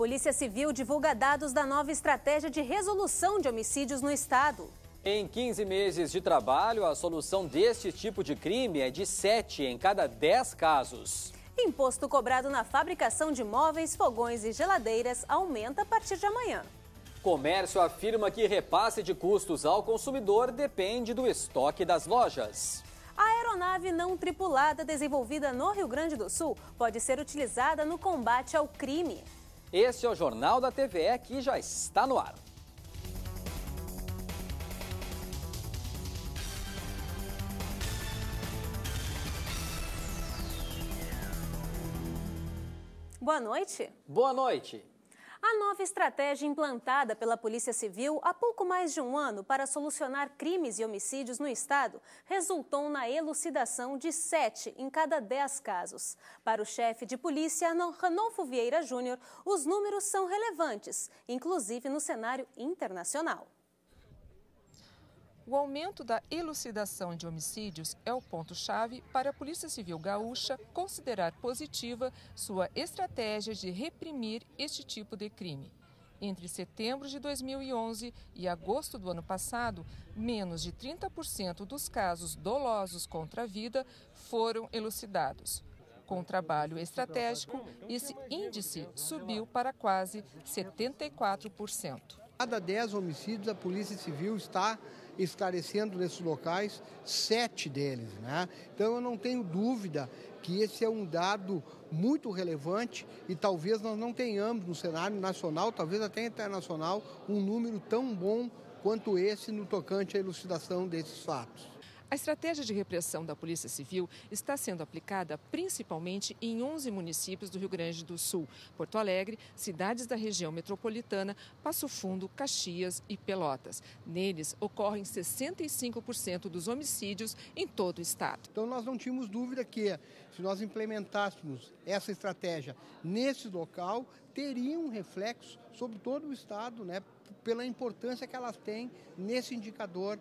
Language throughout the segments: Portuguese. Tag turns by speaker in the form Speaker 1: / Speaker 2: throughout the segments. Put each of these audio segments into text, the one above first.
Speaker 1: Polícia Civil divulga dados da nova estratégia de resolução de homicídios no estado.
Speaker 2: Em 15 meses de trabalho, a solução deste tipo de crime é de 7 em cada 10 casos.
Speaker 1: Imposto cobrado na fabricação de móveis, fogões e geladeiras aumenta a partir de amanhã.
Speaker 2: Comércio afirma que repasse de custos ao consumidor depende do estoque das lojas.
Speaker 1: A aeronave não tripulada desenvolvida no Rio Grande do Sul pode ser utilizada no combate ao crime.
Speaker 2: Esse é o Jornal da TVE que já está no ar.
Speaker 1: Boa noite. Boa noite. A nova estratégia implantada pela Polícia Civil há pouco mais de um ano para solucionar crimes e homicídios no Estado resultou na elucidação de sete em cada dez casos. Para o chefe de polícia, Ranolfo Vieira Júnior, os números são relevantes, inclusive no cenário internacional.
Speaker 3: O aumento da elucidação de homicídios é o ponto-chave para a Polícia Civil Gaúcha considerar positiva sua estratégia de reprimir este tipo de crime. Entre setembro de 2011 e agosto do ano passado, menos de 30% dos casos dolosos contra a vida foram elucidados. Com o trabalho estratégico, esse índice subiu para quase 74%.
Speaker 4: Cada 10 homicídios, a Polícia Civil está esclarecendo nesses locais, sete deles. Né? Então eu não tenho dúvida que esse é um dado muito relevante e talvez nós não tenhamos no cenário nacional, talvez até internacional, um número tão bom quanto esse no tocante à elucidação desses fatos.
Speaker 3: A estratégia de repressão da Polícia Civil está sendo aplicada principalmente em 11 municípios do Rio Grande do Sul: Porto Alegre, cidades da região metropolitana, Passo Fundo, Caxias e Pelotas. Neles ocorrem 65% dos homicídios em todo o estado. Então nós não tínhamos dúvida que se nós implementássemos essa estratégia nesse local,
Speaker 4: teria um reflexo sobre todo o estado, né, pela importância que elas têm nesse indicador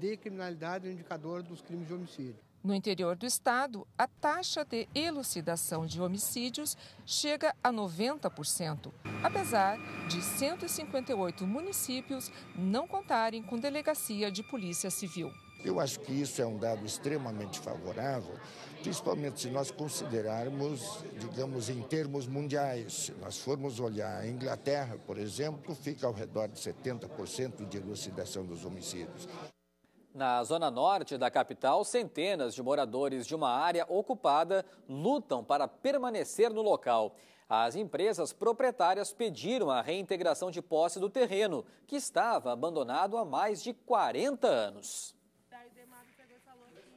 Speaker 4: de criminalidade, é um indicador dos crimes de homicídio.
Speaker 3: No interior do estado, a taxa de elucidação de homicídios chega a 90%, apesar de 158 municípios não contarem com delegacia de polícia civil.
Speaker 4: Eu acho que isso é um dado extremamente favorável, principalmente se nós considerarmos, digamos, em termos mundiais. Se nós formos olhar a Inglaterra, por exemplo, fica ao redor de 70% de elucidação dos homicídios.
Speaker 2: Na zona norte da capital, centenas de moradores de uma área ocupada lutam para permanecer no local. As empresas proprietárias pediram a reintegração de posse do terreno, que estava abandonado há mais de 40 anos.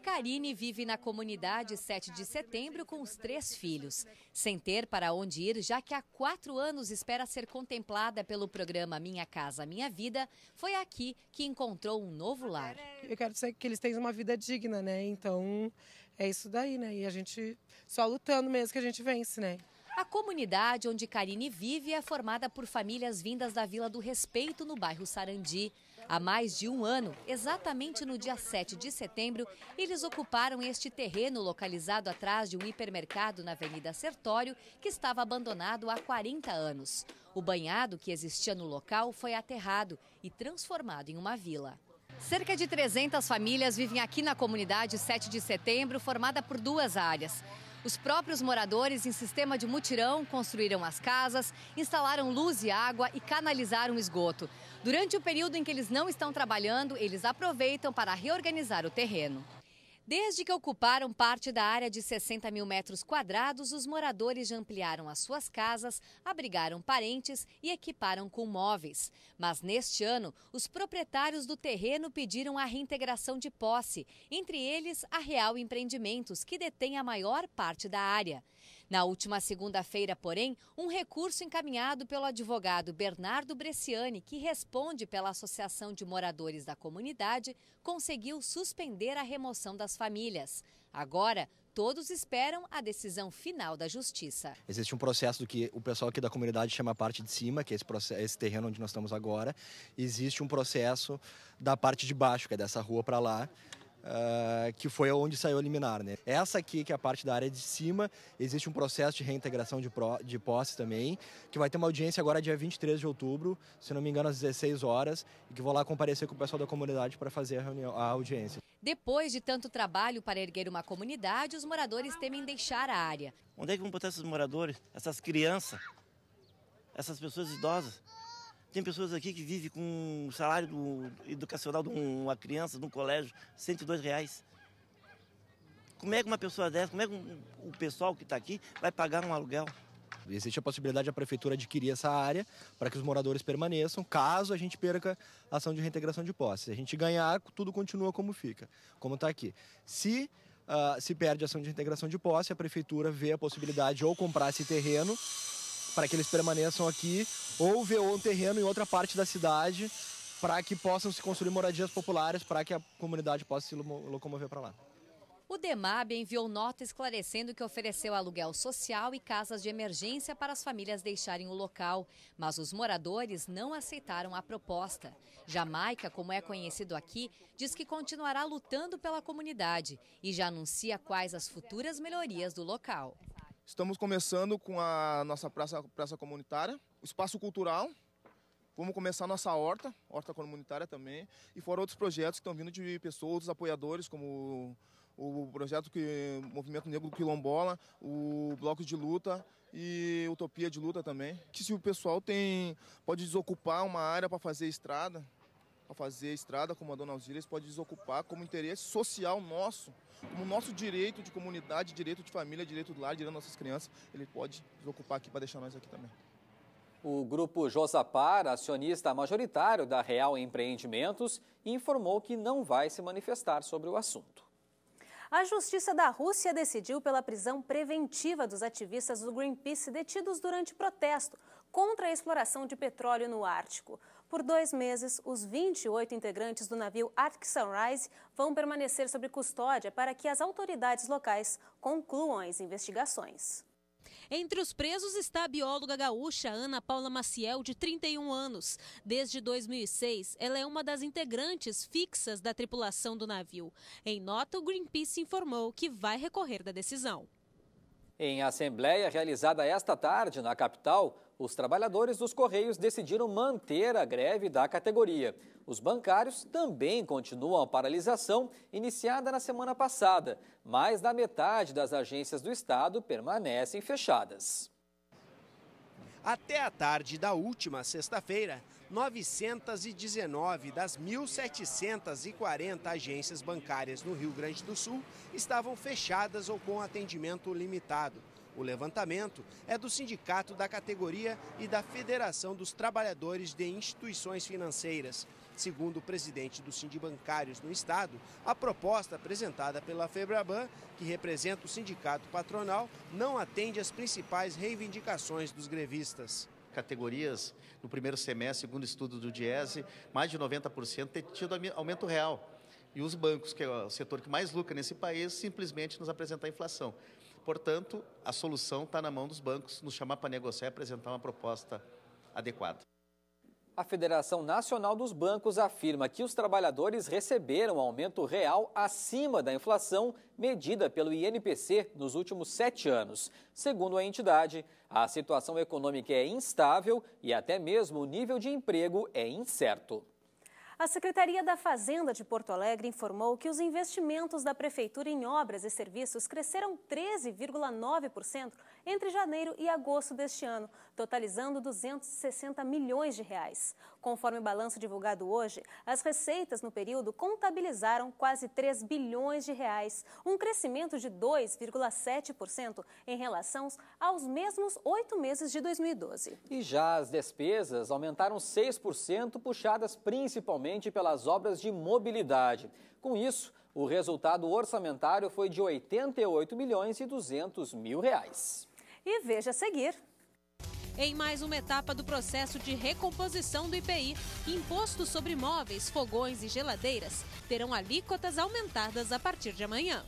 Speaker 5: Karine vive na comunidade 7 de setembro com os três filhos, sem ter para onde ir, já que há quatro anos espera ser contemplada pelo programa Minha Casa Minha Vida, foi aqui que encontrou um novo lar. Eu quero dizer que eles tenham uma vida digna, né? Então é isso daí, né? E a gente só lutando mesmo que a gente vence, né? A comunidade onde Karine vive é formada por famílias vindas da Vila do Respeito, no bairro Sarandi. Há mais de um ano, exatamente no dia 7 de setembro, eles ocuparam este terreno localizado atrás de um hipermercado na Avenida Sertório, que estava abandonado há 40 anos. O banhado que existia no local foi aterrado e transformado em uma vila. Cerca de 300 famílias vivem aqui na comunidade 7 de setembro, formada por duas áreas. Os próprios moradores, em sistema de mutirão, construíram as casas, instalaram luz e água e canalizaram esgoto. Durante o período em que eles não estão trabalhando, eles aproveitam para reorganizar o terreno. Desde que ocuparam parte da área de 60 mil metros quadrados, os moradores já ampliaram as suas casas, abrigaram parentes e equiparam com móveis. Mas neste ano, os proprietários do terreno pediram a reintegração de posse, entre eles a Real Empreendimentos, que detém a maior parte da área. Na última segunda-feira, porém, um recurso encaminhado pelo advogado Bernardo Bresciani, que responde pela Associação de Moradores da Comunidade, conseguiu suspender a remoção das famílias. Agora, todos esperam a decisão final da justiça.
Speaker 4: Existe um processo do que o pessoal aqui da comunidade chama parte de cima, que é esse, processo, esse terreno onde nós estamos agora. Existe um processo da parte de baixo, que é dessa rua para lá, ah, que foi onde saiu a liminar. Né? Essa aqui, que é a parte da área de cima, existe um processo de reintegração de, pro, de posse também, que vai ter uma audiência agora dia 23 de outubro, se não me engano, às 16 horas, e que vou lá comparecer com o pessoal da comunidade para fazer a, reunião, a audiência.
Speaker 5: Depois de tanto trabalho para erguer uma comunidade, os moradores temem deixar a área.
Speaker 4: Onde é que vão botar esses moradores, essas crianças, essas pessoas idosas? Tem pessoas aqui que vivem com o salário do, educacional de uma criança, de um colégio, 102 reais. Como é que uma pessoa dessa, como é que um, o pessoal que está aqui vai pagar um aluguel? Existe a possibilidade da prefeitura adquirir essa área para que os moradores permaneçam, caso a gente perca a ação de reintegração de posse. Se a gente ganhar, tudo continua como fica, como está aqui. Se uh, se perde a ação de reintegração de posse, a prefeitura vê a possibilidade de ou comprar esse terreno para que eles permaneçam aqui ou ver um terreno em outra parte da cidade para que possam se construir moradias populares para que a comunidade possa se locomover para lá.
Speaker 5: O DEMAB enviou nota esclarecendo que ofereceu aluguel social e casas de emergência para as famílias deixarem o local, mas os moradores não aceitaram a proposta. Jamaica, como é conhecido aqui, diz que continuará lutando pela comunidade e já anuncia quais as futuras melhorias do local.
Speaker 3: Estamos começando com a nossa praça, praça comunitária, o espaço cultural. Vamos começar nossa horta, horta comunitária também. E fora outros projetos que estão vindo de pessoas, outros apoiadores, como o, o projeto que Movimento Negro Quilombola, o Bloco de Luta e Utopia de Luta também. Que se o pessoal tem pode desocupar uma área para fazer estrada, a fazer a estrada, como a dona Alzira, pode desocupar como interesse social nosso, como nosso direito de comunidade, direito de família, direito do lar, direito das nossas crianças, ele pode desocupar aqui para deixar nós aqui também.
Speaker 2: O grupo Josapar, acionista majoritário da Real Empreendimentos, informou que não vai se manifestar sobre o assunto.
Speaker 1: A Justiça da Rússia decidiu pela prisão preventiva dos ativistas do Greenpeace detidos durante protesto contra a exploração de petróleo no Ártico. Por dois meses, os 28 integrantes do navio Arctic Sunrise vão permanecer sob custódia para que as autoridades locais concluam as investigações. Entre os presos está a bióloga gaúcha Ana Paula Maciel, de 31 anos. Desde 2006, ela é uma das integrantes fixas da tripulação do navio. Em nota, o Greenpeace informou que vai recorrer da
Speaker 2: decisão. Em assembleia realizada esta tarde na capital, os trabalhadores dos Correios decidiram manter a greve da categoria. Os bancários também continuam a paralisação iniciada na semana passada. Mais da metade das agências do Estado permanecem fechadas. Até a tarde da última sexta-feira, 919 das
Speaker 4: 1.740 agências bancárias no Rio Grande do Sul estavam fechadas ou com atendimento limitado. O levantamento é do sindicato da categoria e da Federação dos Trabalhadores de Instituições Financeiras. Segundo o presidente do Sindibancários no Estado, a proposta apresentada pela Febraban, que representa o
Speaker 2: sindicato patronal, não atende às principais reivindicações dos grevistas categorias no primeiro semestre, segundo estudo do DIESE, mais de 90% ter tido aumento real. E os bancos, que é o setor que mais lucra nesse país, simplesmente nos apresentar inflação. Portanto, a solução está na mão dos bancos, nos chamar para negociar e apresentar uma proposta adequada. A Federação Nacional dos Bancos afirma que os trabalhadores receberam aumento real acima da inflação medida pelo INPC nos últimos sete anos. Segundo a entidade, a situação econômica é instável e até mesmo o nível de emprego é incerto.
Speaker 1: A Secretaria da Fazenda de Porto Alegre informou que os investimentos da Prefeitura em obras e serviços cresceram 13,9% entre janeiro e agosto deste ano, totalizando 260 milhões de reais. Conforme o balanço divulgado hoje, as receitas no período contabilizaram quase 3 bilhões de reais, um crescimento de 2,7% em relação aos mesmos oito meses de 2012.
Speaker 2: E já as despesas aumentaram 6%, puxadas principalmente pelas obras de mobilidade. Com isso, o resultado orçamentário foi de 88 milhões e 200 mil reais
Speaker 1: e veja a seguir. Em mais uma etapa do processo de recomposição do IPI, imposto sobre móveis, fogões e geladeiras terão alíquotas aumentadas a partir de amanhã.